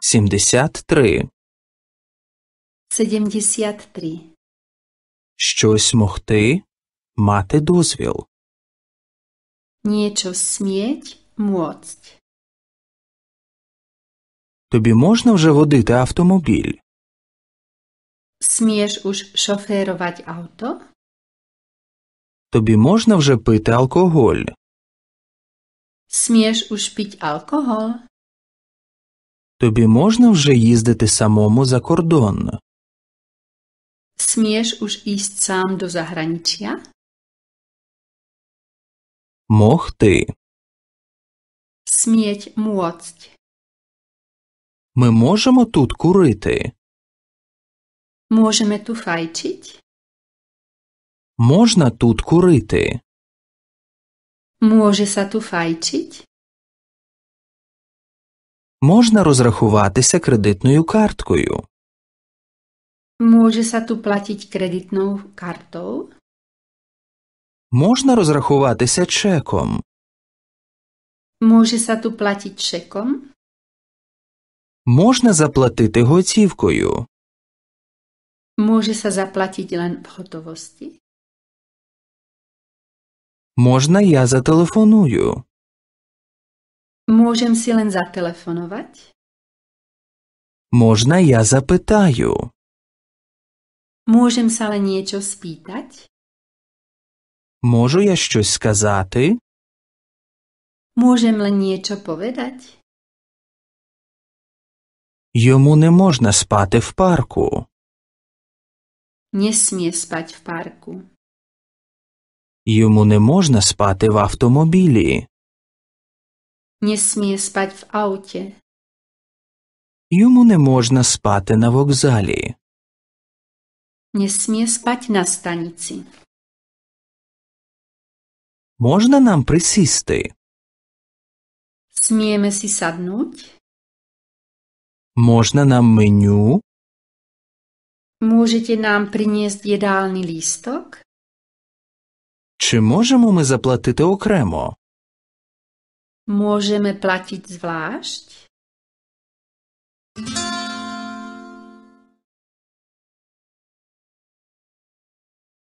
73. 73. Щось могти мати дозвіл. Нічо сміть моць. Тобі можна вже водити автомобіль? Смієш уж шоферувати авто? Тобі можна вже пити алкоголь? Смієш уж пити алкоголь? Тобі можна вже їздити самому за кордон? Смієш уж ість сам до заграничя? Мог ти. Сміть моцть. Ми можемо тут курити. Можемо ту файчить? Можна тут курити. Може са ту файчить? можна розрахуватися кредитною карткою. Може сату ту платити кредитною картою? Можна розрахуватися чеком. Може са платити чеком? Можна заплатити готівкою. Може са заплатити лен в готовості? Можна я зателефоную. Можем си лен зателефонувать? Можна я запитаю? Можем са лен нічо спитать? Можу я щось сказати? Можем лен нічо поведать? Йому не можна спати в парку. Не сміє спати в парку. Йому не можна спати в автомобілі. Nesmie spať v aute. Йому не можна спати на вокзалі. Nesmie spať na stanici. Можна нам присісти? Сміємо си саднуть? Можна нам меню? Можете нам принести їдальний лісток? Чи можемо ми заплатити окремо? Můžeme platit zvlášť?